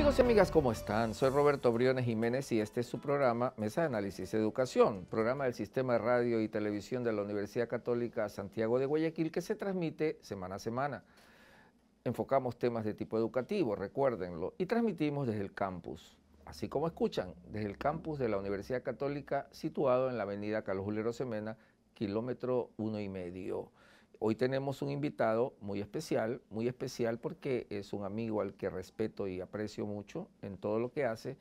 amigos y amigas, ¿cómo están? Soy Roberto Briones Jiménez y este es su programa Mesa de Análisis Educación, programa del Sistema de Radio y Televisión de la Universidad Católica Santiago de Guayaquil que se transmite semana a semana. Enfocamos temas de tipo educativo, recuérdenlo, y transmitimos desde el campus, así como escuchan, desde el campus de la Universidad Católica situado en la avenida Carlos Julero Semena, kilómetro uno y medio hoy tenemos un invitado muy especial, muy especial porque es un amigo al que respeto y aprecio mucho en todo lo que hace,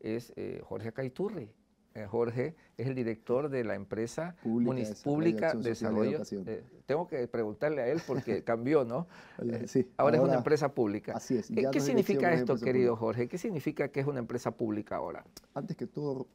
es eh, Jorge Caiturri. Eh, Jorge es el director de la empresa Pública, de Desarrollo. Eh, tengo que preguntarle a él porque cambió, ¿no? ahora, es una empresa pública. Así es. ¿Qué, significa esto, querido Jorge? ¿Qué significa que es una empresa pública ahora? Antes que todo,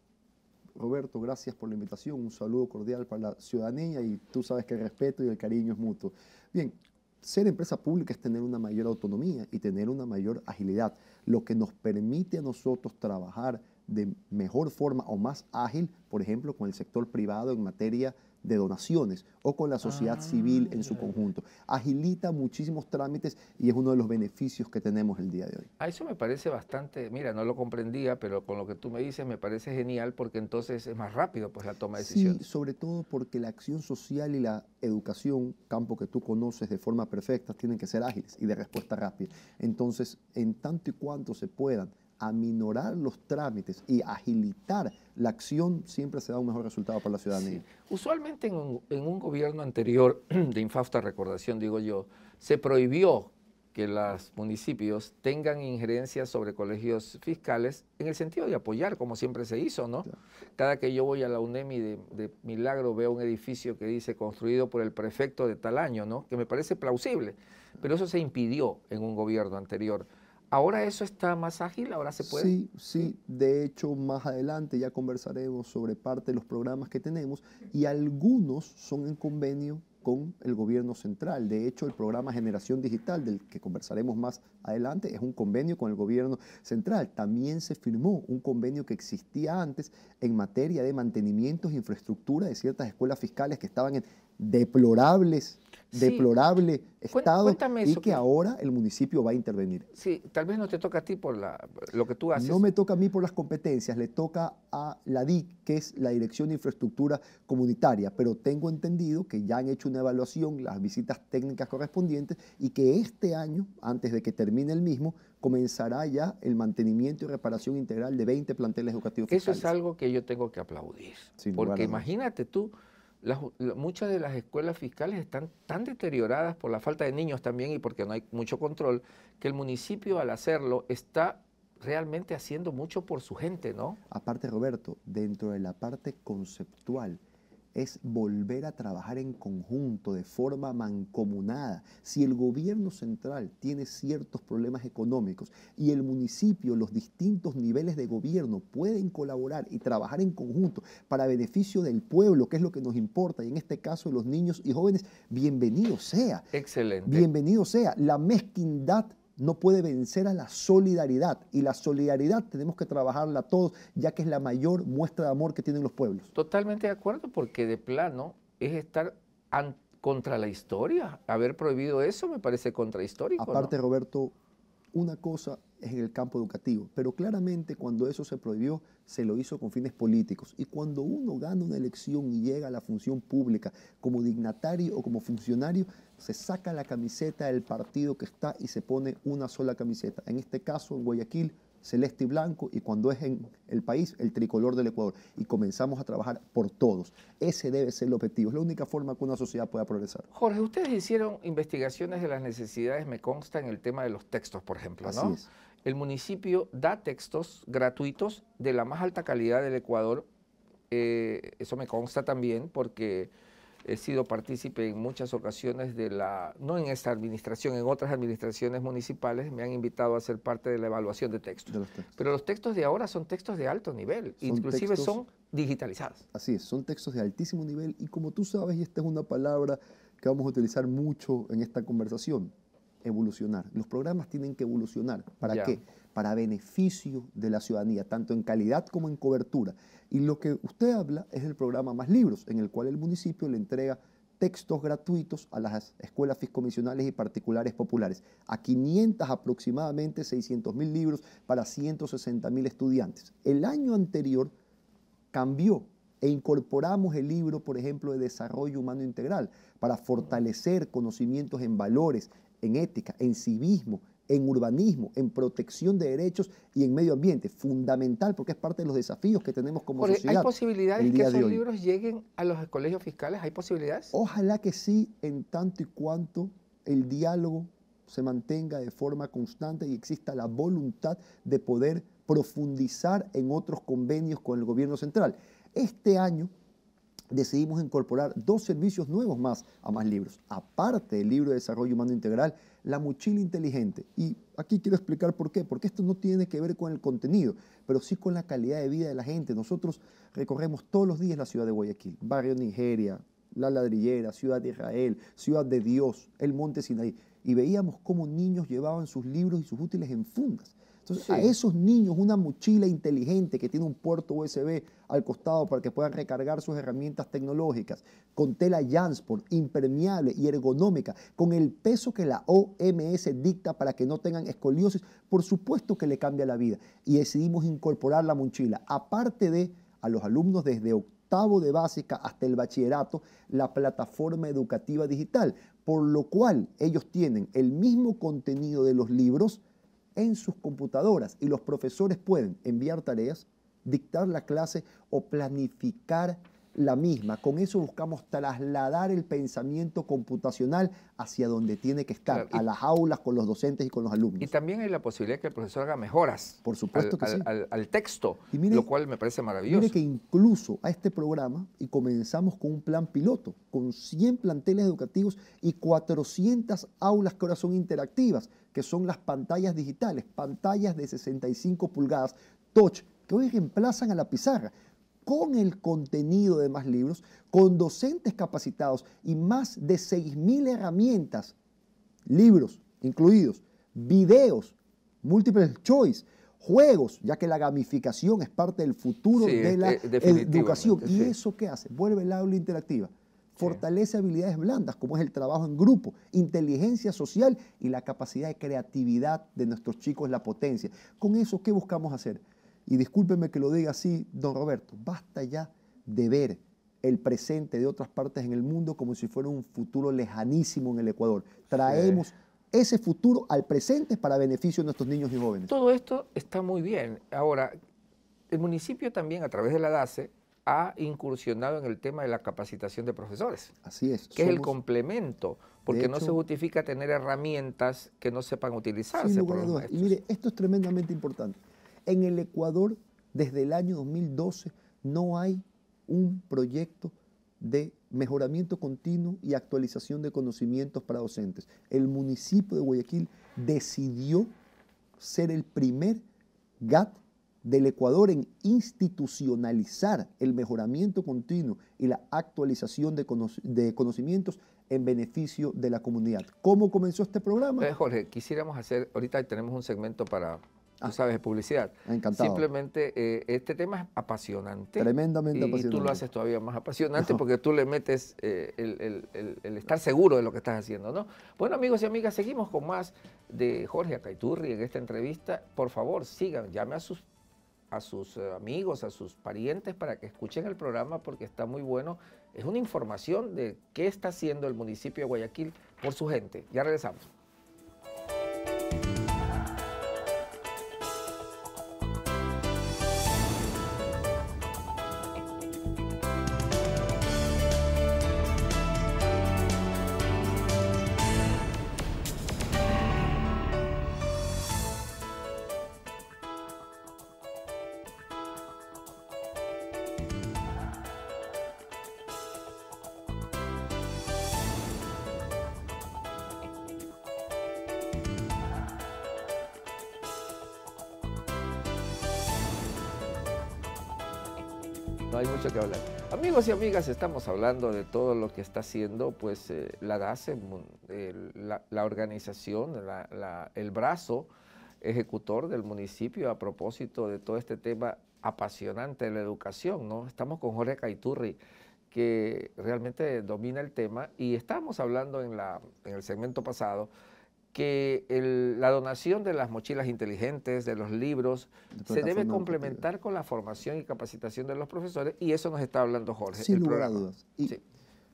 Roberto, gracias por la invitación. Un saludo cordial para la ciudadanía y tú sabes que el respeto y el cariño es mutuo. Bien, ser empresa pública es tener una mayor autonomía y tener una mayor agilidad, lo que nos permite a nosotros trabajar de mejor forma o más ágil, por ejemplo, con el sector privado en materia de donaciones o con la sociedad civil en su ah. conjunto. Agilita muchísimos trámites y es uno de los beneficios que tenemos el día de hoy. A eso me parece bastante, mira, no lo comprendía, pero con lo que tú me dices me parece genial porque entonces es más rápido pues la toma de decisiones. Sí, sobre todo porque la acción social y la educación, campo que tú conoces de forma perfecta, tienen que ser ágiles y de respuesta rápida. Entonces, en tanto y cuanto se puedan a minorar los trámites y agilitar la acción, siempre se da un mejor resultado para la ciudadanía. Usualmente en un, gobierno anterior, de infausta recordación digo yo, se prohibió que los municipios tengan injerencia sobre colegios fiscales en el sentido de apoyar, como siempre se hizo, ¿no? Cada que yo voy a la UNEMI de, de, milagro veo un edificio que dice construido por el prefecto de tal año, ¿no? Que me parece plausible, pero eso se impidió en un gobierno anterior. Ahora eso está más ágil, ahora se puede. Sí, sí, de hecho más adelante ya conversaremos sobre parte de los programas que tenemos y algunos son en convenio con el gobierno central. De hecho, el programa Generación Digital, del que conversaremos más adelante, es un convenio con el gobierno central. También se firmó un convenio que existía antes en materia de mantenimientos e infraestructura de ciertas escuelas fiscales que estaban en deplorables deplorable estado y que, ahora el municipio va a intervenir. Sí, tal vez no te toca a ti por la, lo que tú haces. No me toca a mí por las competencias, le toca a la DIC, que es la Dirección de Infraestructura Comunitaria, pero tengo entendido que ya han hecho una evaluación, las visitas técnicas correspondientes y que este año, antes de que termine el mismo, comenzará ya el mantenimiento y reparación integral de 20 planteles educativos. Eso es algo que yo tengo que aplaudir, porque imagínate tú muchas de las escuelas fiscales están tan deterioradas por la falta de niños también y porque no hay mucho control, que el municipio al hacerlo está realmente haciendo mucho por su gente, ¿no? Aparte, Roberto, dentro de la parte conceptual, es volver a trabajar en conjunto, de forma mancomunada. Si el gobierno central tiene ciertos problemas económicos y el municipio, los distintos niveles de gobierno pueden colaborar y trabajar en conjunto para beneficio del pueblo, que es lo que nos importa, y en este caso los niños y jóvenes, bienvenido sea. Excelente. Bienvenido sea. La mezquindad no puede vencer a la solidaridad. Y la solidaridad tenemos que trabajarla todos, ya que es la mayor muestra de amor que tienen los pueblos. Totalmente de acuerdo, porque de plano es estar contra la historia. Haber prohibido eso me parece contrahistórico. Aparte, Roberto, una cosa en el campo educativo. Pero claramente cuando eso se prohibió, se lo hizo con fines políticos. Y cuando uno gana una elección y llega a la función pública como dignatario o como funcionario, se saca la camiseta del partido que está y se pone una sola camiseta. En este caso, en Guayaquil, celeste y blanco, y cuando es en el país, el tricolor del Ecuador. Y comenzamos a trabajar por todos. Ese debe ser el objetivo. Es la única forma que una sociedad pueda progresar. Jorge, ustedes hicieron investigaciones de las necesidades, me consta, en el tema de los textos, por ejemplo, el municipio da textos gratuitos de la más alta calidad del Ecuador. Eh, eso me consta también porque he sido partícipe en muchas ocasiones de la, no en esta administración, en otras administraciones municipales me han invitado a ser parte de la evaluación de textos. Pero los textos de ahora son textos de alto nivel, inclusive son digitalizados. Así es, son textos de altísimo nivel y como tú sabes, y esta es una palabra que vamos a utilizar mucho en esta conversación, evolucionar. Los programas tienen que evolucionar. ¿Para qué? Para beneficio de la ciudadanía, tanto en calidad como en cobertura. Y lo que usted habla es el programa Más Libros, en el cual el municipio le entrega textos gratuitos a las escuelas fiscomisionales y particulares populares, a 500 aproximadamente, 600 mil libros para 160 mil estudiantes. El año anterior cambió e incorporamos el libro, por ejemplo, de desarrollo humano integral para fortalecer conocimientos en valores, en ética, en civismo, en urbanismo, en protección de derechos y en medio ambiente. Fundamental porque es parte de los desafíos que tenemos como sociedad. ¿Hay posibilidades que esos libros lleguen a los colegios fiscales? ¿Hay posibilidades? Ojalá que sí, en tanto y cuanto el diálogo se mantenga de forma constante y exista la voluntad de poder profundizar en otros convenios con el gobierno central. Este año decidimos incorporar dos servicios nuevos más a más libros. Aparte del libro de desarrollo humano integral, la mochila inteligente. Y aquí quiero explicar por qué, porque esto no tiene que ver con el contenido, pero sí con la calidad de vida de la gente. Nosotros recorremos todos los días la ciudad de Guayaquil, barrio Nigeria, la ladrillera, ciudad de Israel, ciudad de Dios, el monte Sinaí, y veíamos cómo niños llevaban sus libros y sus útiles en fundas entonces, a esos niños, una mochila inteligente que tiene un puerto USB al costado para que puedan recargar sus herramientas tecnológicas, con tela Jansport, impermeable y ergonómica, con el peso que la OMS dicta para que no tengan escoliosis, por supuesto que le cambia la vida. Y decidimos incorporar la mochila. Aparte de a los alumnos desde octavo de básica hasta el bachillerato, la plataforma educativa digital, por lo cual ellos tienen el mismo contenido de los libros, en sus computadoras y los profesores pueden enviar tareas, dictar la clase o planificar la misma. Con eso buscamos trasladar el pensamiento computacional hacia donde tiene que estar, a las aulas, con los docentes y con los alumnos. Y también hay la posibilidad que el profesor haga mejoras. Por supuesto al, que texto, lo cual me parece maravilloso. Mire que incluso a este programa, y comenzamos con un plan piloto, con 100 planteles educativos y 400 aulas que ahora son interactivas, que son las pantallas digitales, pantallas de 65 pulgadas, touch, que hoy reemplazan a la pizarra con el contenido de más libros, con docentes capacitados y más de 6.000 herramientas, libros incluidos, videos, múltiples choice, juegos, ya que la gamificación es parte del futuro de la educación. ¿Y eso qué hace? Vuelve el aula interactiva. Fortalece habilidades blandas, como es el trabajo en grupo, inteligencia social y la capacidad de creatividad de nuestros chicos, la potencia. Con eso, ¿qué buscamos hacer? Y discúlpeme que lo diga así, don Roberto, basta ya de ver el presente de otras partes en el mundo como si fuera un futuro lejanísimo en el Ecuador. Traemos ese futuro al presente para beneficio de nuestros niños y jóvenes. Todo esto está muy bien. Ahora, el municipio también, a través de la DACE, ha incursionado en el tema de la capacitación de profesores. Así es. Que es el complemento, porque no se justifica tener herramientas que no sepan utilizarse. Y mire, esto es tremendamente importante. En el Ecuador, desde el año 2012, no hay un proyecto de mejoramiento continuo y actualización de conocimientos para docentes. El municipio de Guayaquil decidió ser el primer GAT del Ecuador en institucionalizar el mejoramiento continuo y la actualización de, de conocimientos en beneficio de la comunidad. ¿Cómo comenzó este programa? Jorge, quisiéramos hacer, ahorita tenemos un segmento para, tú ah. sabes, publicidad. Encantado. Simplemente eh, este tema es apasionante. Tremendamente apasionante. Y tú lo haces todavía más apasionante porque tú le metes eh, el, estar seguro de lo que estás haciendo, ¿no? Bueno, amigos y amigas, seguimos con más de Jorge Acaiturri en esta entrevista. Por favor, sigan, llame a sus a sus eh, amigos, a sus parientes, para que escuchen el programa porque está muy bueno. Es una información de qué está haciendo el municipio de Guayaquil por su gente. Ya regresamos. mucho que hablar. Amigos y amigas, estamos hablando de todo lo que está haciendo pues, eh, la DASE, la, organización, el brazo ejecutor del municipio a propósito de todo este tema apasionante de la educación. ¿no? Estamos con Jorge Caiturri, que realmente domina el tema y estábamos hablando en, la, en el segmento pasado que la donación de las mochilas inteligentes, de los libros, se debe complementar con la formación y capacitación de los profesores, y eso nos está hablando Jorge. Sin lugar a dudas.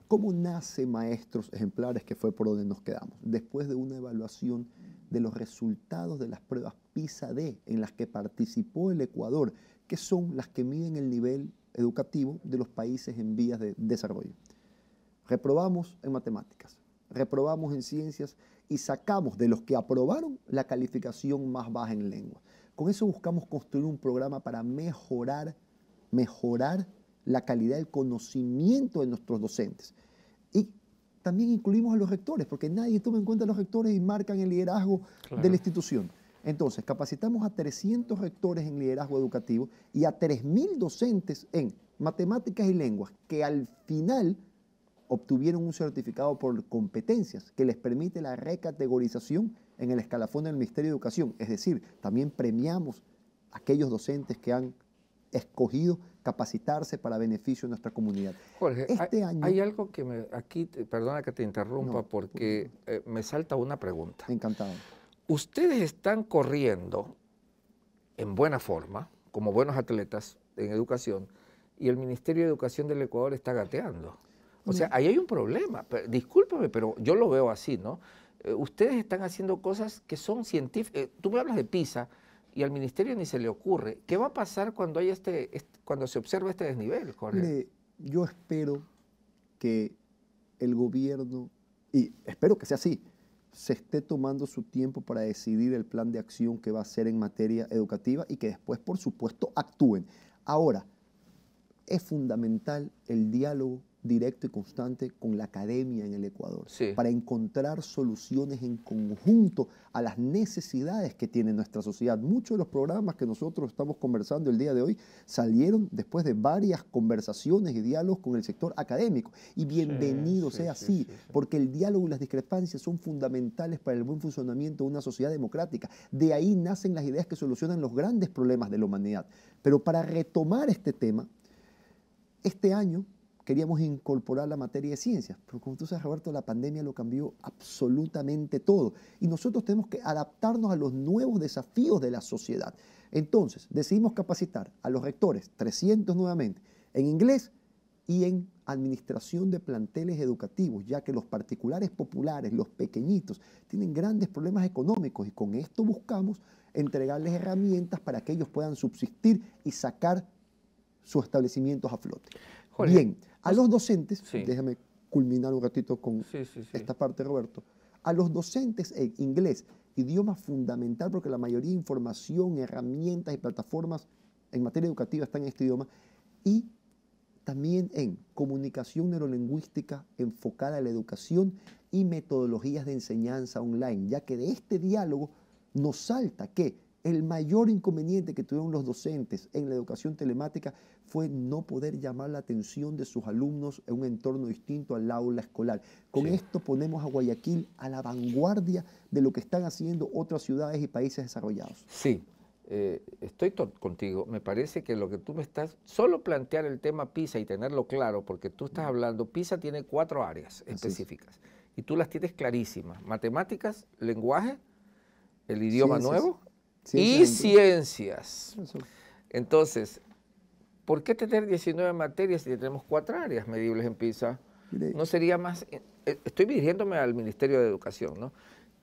cómo nace Maestros Ejemplares, que fue por donde nos quedamos? Después de una evaluación de los resultados de las pruebas PISA-D, en las que participó el Ecuador, que son las que miden el nivel educativo de los países en vías de desarrollo. Reprobamos en matemáticas, reprobamos en ciencias y sacamos de los que aprobaron la calificación más baja en lengua. Con eso buscamos construir un programa para mejorar, mejorar la calidad del conocimiento de nuestros docentes. Y también incluimos a los rectores, porque nadie toma en cuenta a los rectores y marcan el liderazgo de la institución. Entonces, capacitamos a 300 rectores en liderazgo educativo y a 3.000 docentes en matemáticas y lenguas, que al final obtuvieron un certificado por competencias que les permite la recategorización en el escalafón del Ministerio de Educación. Es decir, también premiamos a aquellos docentes que han escogido capacitarse para beneficio de nuestra comunidad. Jorge, hay, este algo que me... Aquí, perdona que te interrumpa porque eh, me salta una pregunta. Encantado. Ustedes están corriendo en buena forma, como buenos atletas en educación, y el Ministerio de Educación del Ecuador está gateando. O sea, ahí hay un problema. discúlpame, pero yo lo veo así, ¿no? Eh, ustedes están haciendo cosas que son científicas. Eh, tú me hablas de PISA y al ministerio ni se le ocurre. ¿Qué va a pasar cuando, hay este, este, cuando se observa este desnivel, Jorge? yo espero que el gobierno, y espero que sea así, se esté tomando su tiempo para decidir el plan de acción que va a hacer en materia educativa y que después, por supuesto, actúen. Ahora, es fundamental el diálogo directo y constante con la academia en el Ecuador, para encontrar soluciones en conjunto a las necesidades que tiene nuestra sociedad. Muchos de los programas que nosotros estamos conversando el día de hoy salieron después de varias conversaciones y diálogos con el sector académico. Y bienvenido sea así, porque el diálogo y las discrepancias son fundamentales para el buen funcionamiento de una sociedad democrática. De ahí nacen las ideas que solucionan los grandes problemas de la humanidad. Pero para retomar este tema, este año queríamos incorporar la materia de ciencias. Pero como tú sabes, Roberto, la pandemia lo cambió absolutamente todo. Y nosotros tenemos que adaptarnos a los nuevos desafíos de la sociedad. Entonces, decidimos capacitar a los rectores, 300 nuevamente, en inglés y en administración de planteles educativos, ya que los particulares populares, los pequeñitos, tienen grandes problemas económicos y con esto buscamos entregarles herramientas para que ellos puedan subsistir y sacar sus establecimientos a flote. Bien, a los docentes, déjame culminar un ratito con esta parte, Roberto, a los docentes en inglés, idioma fundamental porque la mayoría de información, herramientas y plataformas en materia educativa están en este idioma, y también en comunicación neurolingüística enfocada a la educación y metodologías de enseñanza online, ya que de este diálogo nos salta que el mayor inconveniente que tuvieron los docentes en la educación telemática fue no poder llamar la atención de sus alumnos en un entorno distinto al aula escolar. Con esto ponemos a Guayaquil a la vanguardia de lo que están haciendo otras ciudades y países desarrollados. Sí, eh, estoy contigo. Me parece que lo que tú me estás, solo plantear el tema PISA y tenerlo claro, porque tú estás hablando, PISA tiene cuatro áreas específicas y tú las tienes clarísimas. Matemáticas, lenguaje, el idioma nuevo y ciencias. Entonces, ¿por qué tener 19 materias si tenemos cuatro áreas medibles en PISA? No sería más... E, e, estoy dirigiéndome al Ministerio de Educación, ¿no?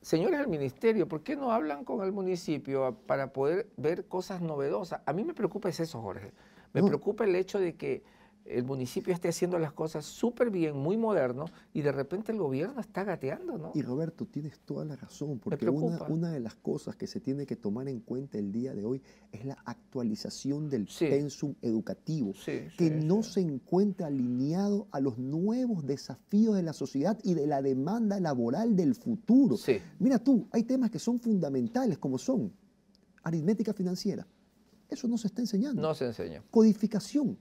Señores del Ministerio, ¿por qué no hablan con el municipio para poder ver cosas novedosas? A mí me preocupa eso, Jorge. Me preocupa el hecho de que el municipio esté haciendo las cosas súper bien, muy moderno, y de repente el gobierno está gateando, ¿no? Y Roberto, tienes toda la razón, porque una, de las cosas que se tiene que tomar en cuenta el día de hoy es la actualización del pensum educativo, que no se encuentra alineado a los nuevos desafíos de la sociedad y de la demanda laboral del futuro. Mira tú, hay temas que son fundamentales, como son aritmética financiera. Eso no se está enseñando. No se enseña. Codificación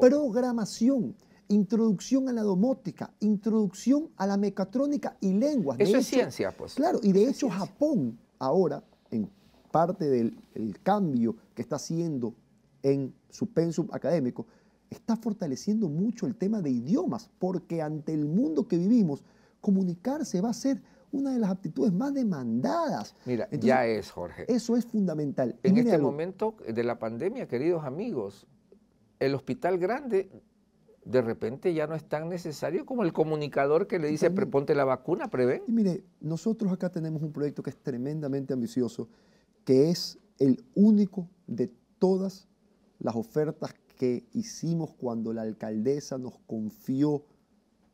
Programación, introducción a la domótica, introducción a la mecatrónica y lenguas. Eso de es ciencia, pues. Claro, y de hecho Japón ahora, en parte del cambio que está haciendo en su pensum académico, está fortaleciendo mucho el tema de idiomas, porque ante el mundo que vivimos, comunicarse va a ser una de las aptitudes más demandadas. Mira, ya es, Jorge. Eso es fundamental. En este momento de la pandemia, queridos amigos, el hospital grande de repente ya no es tan necesario como el comunicador que le dice, preponte la vacuna, prevé. mire, nosotros acá tenemos un proyecto que es tremendamente ambicioso, que es el único de todas las ofertas que hicimos cuando la alcaldesa nos confió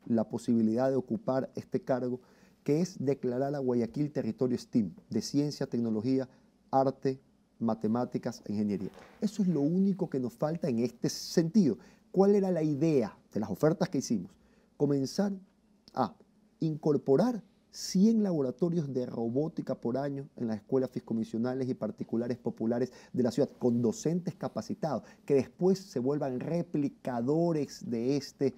la posibilidad de ocupar este cargo, que es declarar a Guayaquil territorio STEAM, de ciencia, tecnología, arte, matemáticas e ingeniería. Eso es lo único que nos falta en este sentido. ¿Cuál era la idea de las ofertas que hicimos? Comenzar a incorporar 100 laboratorios de robótica por año en las escuelas fiscomisionales y particulares populares de la ciudad, con docentes capacitados, que después se vuelvan replicadores de este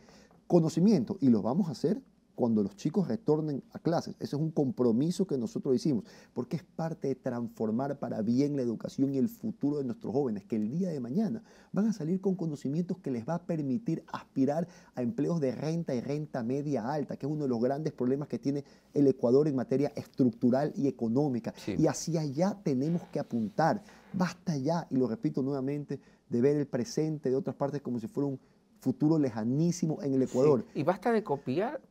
conocimiento. Y lo vamos a hacer cuando los chicos retornen a clases. Ese es un compromiso que nosotros hicimos, porque es parte de transformar para bien la educación y el futuro de nuestros jóvenes, que el día de mañana van a salir con conocimientos que les va a permitir aspirar a empleos de renta y renta media alta, que es uno de los grandes problemas que tiene el Ecuador en materia estructural y económica. Y hacia allá tenemos que apuntar. Basta ya, y lo repito nuevamente, de ver el presente de otras partes como si fuera un futuro lejanísimo en el Ecuador. Y basta de copiar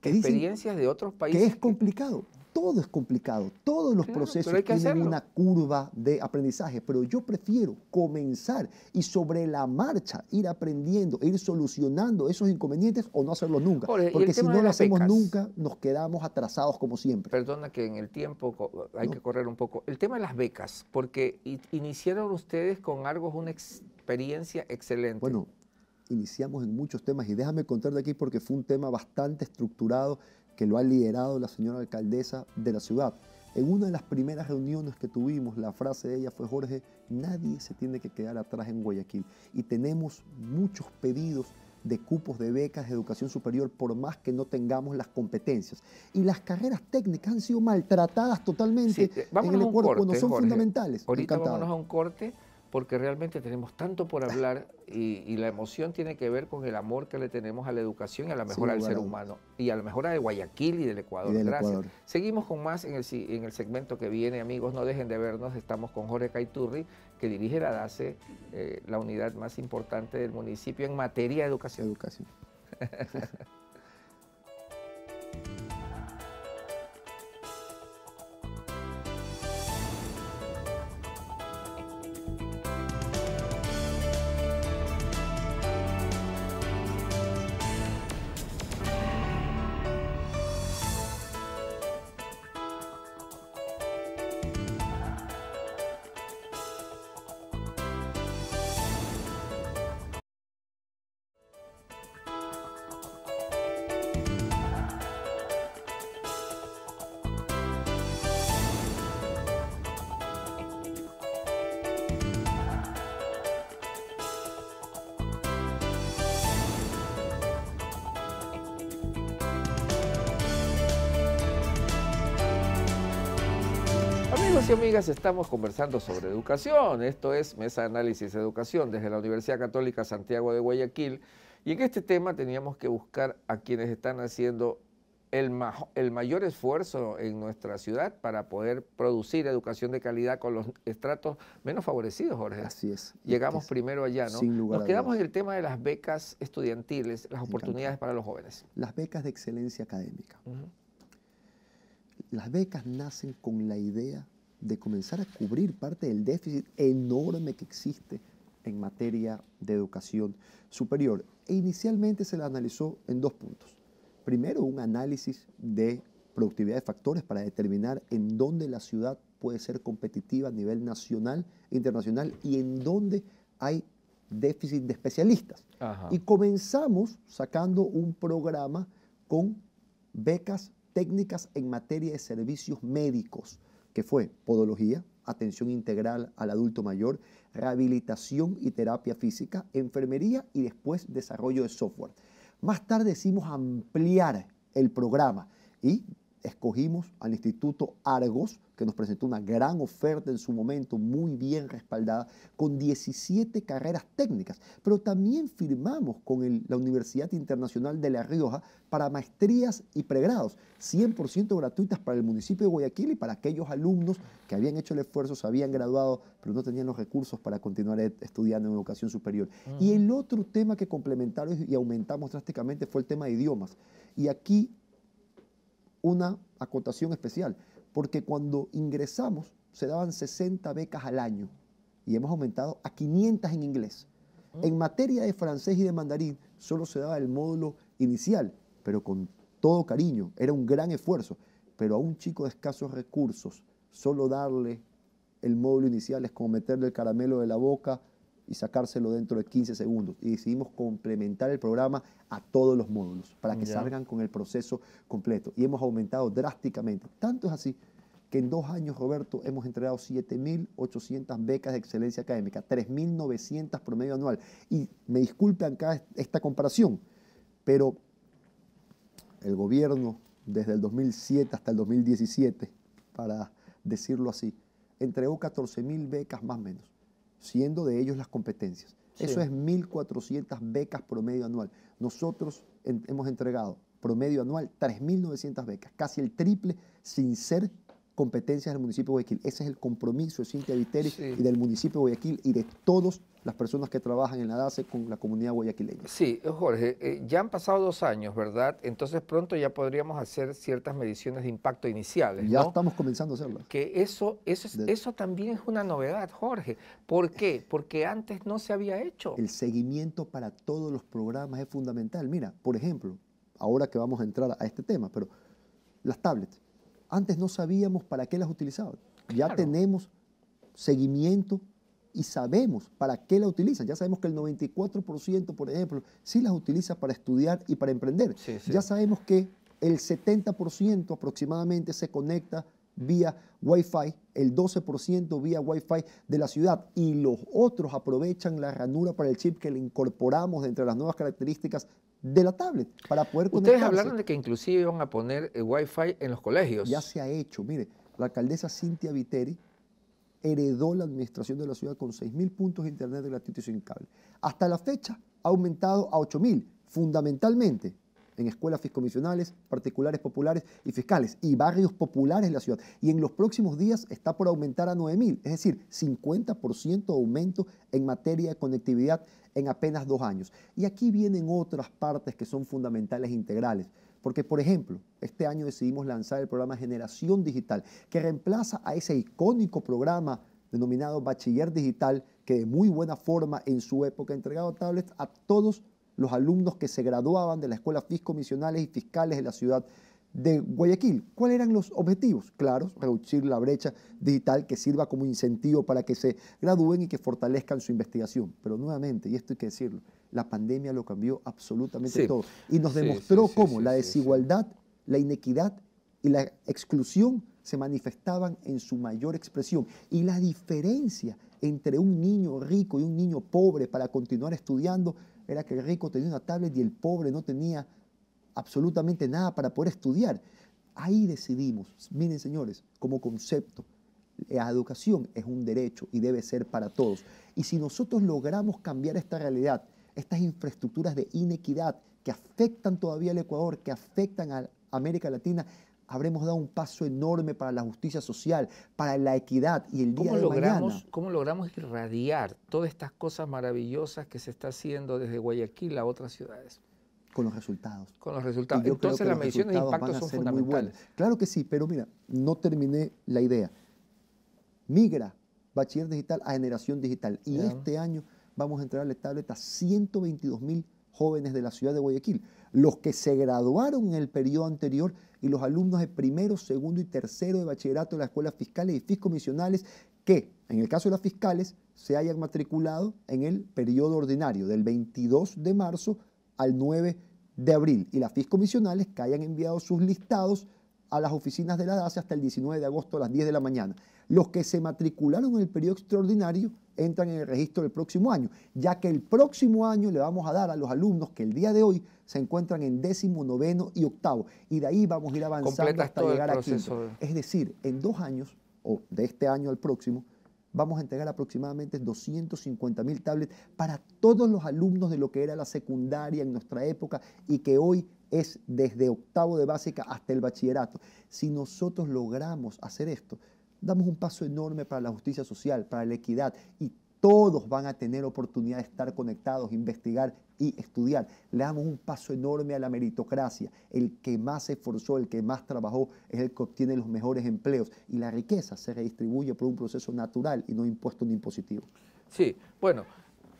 que experiencias de otros países. Que es complicado. Todo es complicado. Todos los procesos tienen una curva de aprendizaje. Pero yo prefiero comenzar y sobre la marcha ir aprendiendo, ir solucionando esos inconvenientes o no hacerlo nunca. Porque si no lo hacemos nunca, nos quedamos atrasados como siempre. Perdona que en el tiempo hay que correr un poco. El tema de las becas, porque iniciaron ustedes con algo, una experiencia excelente. Bueno, iniciamos en muchos temas y déjame contar de aquí porque fue un tema bastante estructurado que lo ha liderado la señora alcaldesa de la ciudad. En una de las primeras reuniones que tuvimos, la frase de ella fue, Jorge, nadie se tiene que quedar atrás en Guayaquil. Y tenemos muchos pedidos de cupos de becas de educación superior por más que no tengamos las competencias. Y las carreras técnicas han sido maltratadas totalmente eh, en el cuerpo, cuando son fundamentales. Ahorita a un corte porque realmente tenemos tanto por hablar y, la emoción tiene que ver con el amor que le tenemos a la educación y a la mejora del ser humano y a la mejora de Guayaquil y del Ecuador. Gracias. Seguimos con más en el, segmento que viene, amigos, no dejen de vernos. Estamos con Jorge Caiturri, que dirige la DACE, eh, la unidad más importante del municipio en materia de educación. Educación. Amigos amigas, estamos conversando sobre educación. Esto es Mesa de Análisis Educación desde la Universidad Católica Santiago de Guayaquil. Y en este tema teníamos que buscar a quienes están haciendo el, mayor esfuerzo en nuestra ciudad para poder producir educación de calidad con los estratos menos favorecidos, Jorge. Así es. Llegamos primero allá, ¿no? Sin lugar Nos quedamos en el tema de las becas estudiantiles, las oportunidades para los jóvenes. Las becas de excelencia académica. Las becas nacen con la idea de comenzar a cubrir parte del déficit enorme que existe en materia de educación superior. E inicialmente se la analizó en dos puntos. Primero, un análisis de productividad de factores para determinar en dónde la ciudad puede ser competitiva a nivel nacional e internacional y en dónde hay déficit de especialistas. Y comenzamos sacando un programa con becas técnicas en materia de servicios médicos que fue podología, atención integral al adulto mayor, rehabilitación y terapia física, enfermería y después desarrollo de software. Más tarde hicimos ampliar el programa y escogimos al Instituto Argos que nos presentó una gran oferta en su momento, muy bien respaldada, con 17 carreras técnicas. Pero también firmamos con la Universidad Internacional de La Rioja para maestrías y pregrados, 100% gratuitas para el municipio de Guayaquil y para aquellos alumnos que habían hecho el esfuerzo, se habían graduado, pero no tenían los recursos para continuar e, estudiando en educación superior. Y mm. el otro tema que complementaron y aumentamos drásticamente fue el tema de idiomas. Y aquí una acotación especial porque cuando ingresamos se daban 60 becas al año y hemos aumentado a 500 en inglés. Mm. En materia de francés y de mandarín solo se daba el módulo inicial, pero con todo cariño, era un gran esfuerzo, pero a un chico de escasos recursos solo darle el módulo inicial es como meterle el caramelo de la boca y sacárselo dentro de 15 segundos. Y decidimos complementar el programa a todos los módulos para que salgan con el proceso completo. Y hemos aumentado drásticamente. Tanto es así que en dos años, Roberto, hemos entregado 7.800 becas de excelencia académica, 3.900 promedio anual. Y me disculpen acá esta comparación, pero el gobierno, desde el 2007 hasta el 2017, para decirlo así, entregó 14.000 becas más o menos siendo de ellos las competencias. Eso es 1.400 becas promedio anual. Nosotros hemos entregado promedio anual 3.900 becas, casi el triple sin ser competencias del municipio de Guayaquil. Ese es el compromiso de Cintia Viteri y del municipio de Guayaquil y de todos las personas que trabajan en la DACE con la comunidad guayaquileña. Sí, eh, Jorge, eh, ya han pasado dos años, ¿verdad? Entonces pronto ya podríamos hacer ciertas mediciones de impacto iniciales. Ya estamos comenzando a hacerlas. Que eso, eso, eso también es una novedad, Jorge. ¿Por qué? Porque antes no se había hecho. El seguimiento para todos los programas es fundamental. Mira, por ejemplo, ahora que vamos a entrar a este tema, pero las tablets. Antes no sabíamos para qué las utilizaban. Ya tenemos seguimiento y sabemos para qué la utilizan. Ya sabemos que el 94%, por ejemplo, sí las utiliza para estudiar y para emprender. Ya sabemos que el 70% aproximadamente se conecta vía Wi-Fi, el 12% vía Wi-Fi de la ciudad y los otros aprovechan la ranura para el chip que le incorporamos dentro de las nuevas características de la tablet para poder Ustedes hablaron de que inclusive iban a poner eh, Wi-Fi en los colegios. Ya se ha hecho, mire, la alcaldesa Cintia Viteri heredó la administración de la ciudad con 6.000 puntos de internet de y sin cable. Hasta la fecha ha aumentado a 8.000, fundamentalmente en escuelas fiscomisionales, particulares populares y fiscales, y barrios populares de la ciudad. Y en los próximos días está por aumentar a 9.000, es decir, 50% de aumento en materia de conectividad en apenas dos años. Y aquí vienen otras partes que son fundamentales e integrales. Porque, por ejemplo, este año decidimos lanzar el programa Generación Digital, que reemplaza a ese icónico programa denominado Bachiller Digital, que de muy buena forma en su época entregaba tablets a todos los alumnos que se graduaban de la Escuela Fiscomisionales y Fiscales de la ciudad de Guayaquil. ¿Cuáles eran los objetivos? Claro, reducir la brecha digital que sirva como incentivo para que se gradúen y que fortalezcan su investigación. Pero nuevamente, y esto hay que decirlo, la pandemia lo cambió absolutamente todo. Y nos demostró cómo la desigualdad, la inequidad y la exclusión se manifestaban en su mayor expresión. Y la diferencia entre un niño rico y un niño pobre para continuar estudiando era que el rico tenía una tablet y el pobre no tenía absolutamente nada para poder estudiar. Ahí decidimos, miren señores, como concepto, la educación es un derecho y debe ser para todos. Y si nosotros logramos cambiar esta realidad estas infraestructuras de inequidad que afectan todavía al Ecuador, que afectan a América Latina, habremos dado un paso enorme para la justicia social, para la equidad y el día de mañana. ¿Cómo logramos irradiar todas estas cosas maravillosas que se está haciendo desde Guayaquil a otras ciudades? Con los resultados. Con los resultados. Entonces las mediciones de impacto son fundamentales. Claro que sí, pero mira, no terminé la idea. Migra bachiller digital a generación digital. Y este año vamos a entregarle la a 122 mil jóvenes de la ciudad de Guayaquil, los que se graduaron en el periodo anterior y los alumnos de primero, segundo y tercero de bachillerato de las escuelas fiscales y fiscomisionales que, en el caso de las fiscales, se hayan matriculado en el periodo ordinario, del 22 de marzo al 9 de abril, y las fiscomisionales que hayan enviado sus listados a las oficinas de la DASE hasta el 19 de agosto a las 10 de la mañana. Los que se matricularon en el periodo extraordinario entran en el registro del próximo año, ya que el próximo año le vamos a dar a los alumnos que el día de hoy se encuentran en décimo, noveno y octavo, y de ahí vamos a ir avanzando hasta llegar a quinto. Es decir, en dos años, o de este año al próximo, Vamos a entregar aproximadamente 250 mil tablets para todos los alumnos de lo que era la secundaria en nuestra época y que hoy es desde octavo de básica hasta el bachillerato. Si nosotros logramos hacer esto, damos un paso enorme para la justicia social, para la equidad y todos van a tener oportunidad de estar conectados, investigar y estudiar. Le damos un paso enorme a la meritocracia. El que más se esforzó, el que más trabajó, es el que obtiene los mejores empleos. Y la riqueza se redistribuye por un proceso natural y no impuesto ni impositivo. Sí, bueno,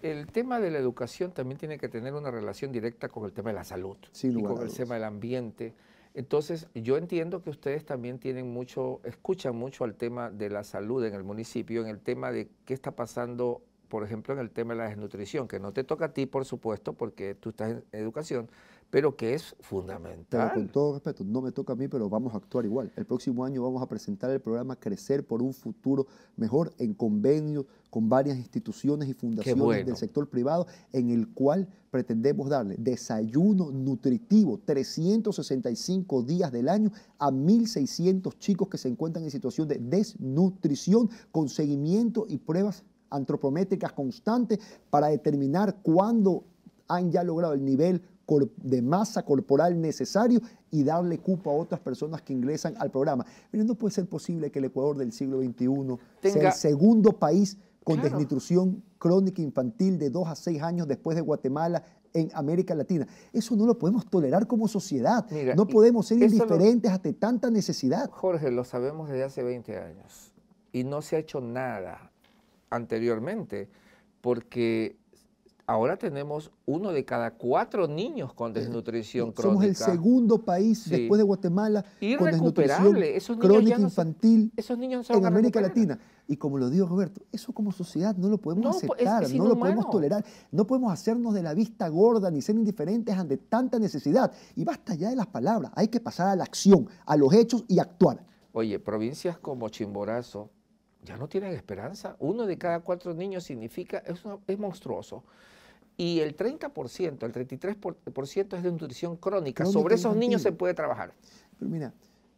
el tema de la educación también tiene que tener una relación directa con el tema de la salud, y con el tema del ambiente entonces, yo entiendo que ustedes también tienen mucho, escuchan mucho al tema de la salud en el municipio, en el tema de qué está pasando, por ejemplo, en el tema de la desnutrición, que no te toca a ti, por supuesto, porque tú estás en educación, pero que es fundamental. con todo respeto, no me toca a mí, pero vamos a actuar igual. El próximo año vamos a presentar el programa Crecer por un futuro mejor en convenio con varias instituciones y fundaciones del sector privado, en el cual pretendemos darle desayuno nutritivo 365 días del año a 1.600 chicos que se encuentran en situación de desnutrición, con seguimiento y pruebas antropométricas constantes para determinar cuándo han ya logrado el nivel de masa corporal necesario y darle cupo a otras personas que ingresan al programa. Pero no puede ser posible que el Ecuador del siglo XXI sea el segundo país con desnutrición crónica infantil de 2 a seis años después de Guatemala en América Latina. Eso no lo podemos tolerar como sociedad. no podemos ser indiferentes ante tanta necesidad. Jorge, lo sabemos desde hace 20 años y no se ha hecho nada anteriormente porque ahora tenemos uno de cada cuatro niños con desnutrición crónica. Somos el segundo país después de Guatemala con desnutrición crónica infantil en América Latina. Y como lo dijo Roberto, eso como sociedad no lo podemos aceptar, no lo podemos tolerar, no podemos hacernos de la vista gorda ni ser indiferentes ante tanta necesidad. Y basta ya de las palabras, hay que pasar a la acción, a los hechos y actuar. Oye, provincias como Chimborazo ya no tienen esperanza. Uno de cada cuatro niños significa, es monstruoso y el 30%, el 33% es de nutrición crónica. Sobre esos niños se puede trabajar. Pero mira,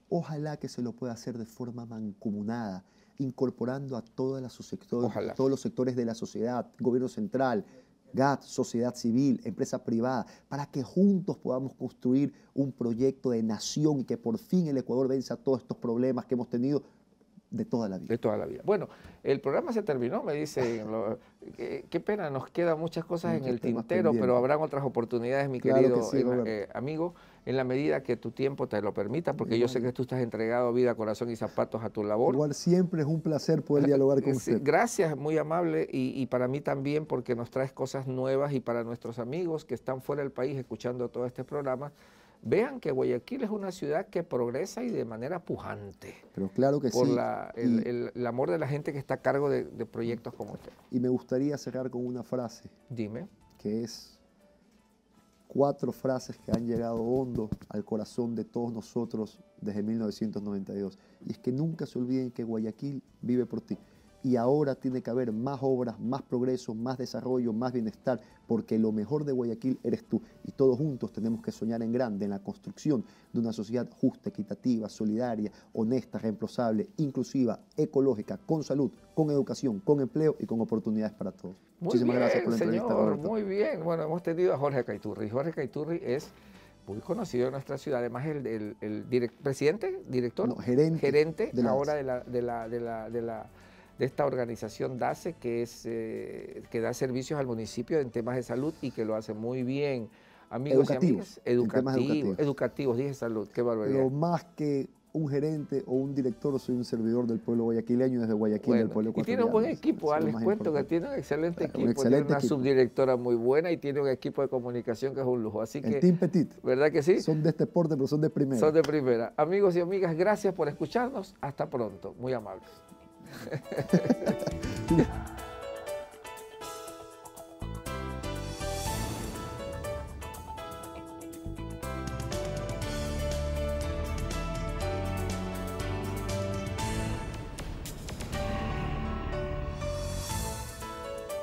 ojalá que se lo pueda hacer de forma mancomunada, incorporando a sectores, todos los sectores de la sociedad, gobierno central, GATT, sociedad civil, empresa privada, para que juntos podamos construir un proyecto de nación y que por fin el Ecuador venza todos estos problemas que hemos tenido de toda la vida. De toda la vida. Bueno, el programa se terminó, me dice qué, pena, nos quedan muchas cosas en el tintero, pero habrán otras oportunidades, mi querido eh, eh, amigo, en la medida que tu tiempo te lo permita, porque yo sé que tú estás entregado vida, corazón y zapatos a tu labor. Igual siempre es un placer poder dialogar con Gracias, muy amable, y, y para mí también, porque nos traes cosas nuevas y para nuestros amigos que están fuera del país escuchando todo este programa vean que Guayaquil es una ciudad que progresa y de manera pujante. Pero claro que sí. Por el, amor de la gente que está a cargo de, de proyectos como este. Y me gustaría cerrar con una frase. Dime. Que es cuatro frases que han llegado hondo al corazón de todos nosotros desde 1992. Y es que nunca se olviden que Guayaquil vive por ti. Y ahora tiene que haber más obras, más progreso, más desarrollo, más bienestar, porque lo mejor de Guayaquil eres tú. Y todos juntos tenemos que soñar en grande, en la construcción de una sociedad justa, equitativa, solidaria, honesta, reemplazable, inclusiva, ecológica, con salud, con educación, con empleo y con oportunidades para todos. Muchísimas gracias por la señor, entrevista. Roberto. Muy bien, bueno, hemos tenido a Jorge Caiturri. Jorge Caiturri es muy conocido en nuestra ciudad. Además, el, presidente, director, gerente, gerente de ahora la, de de la de esta organización Dace que, es, eh, que da servicios al municipio en temas de salud y que lo hace muy bien. Amigos educativos, y amigas, educativos, dije salud, qué barbaridad. Lo más que un gerente o un director, soy un servidor del pueblo guayaquileño desde Guayaquil, del pueblo Y tiene un buen equipo, les cuento que tiene un excelente equipo, tiene una subdirectora muy buena y tiene un equipo de comunicación que es un lujo. Así que, Petit. ¿Verdad que sí? Son de este deporte, pero son de primera. Son de primera. Amigos y amigas, gracias por escucharnos. Hasta pronto. Muy amables. yeah.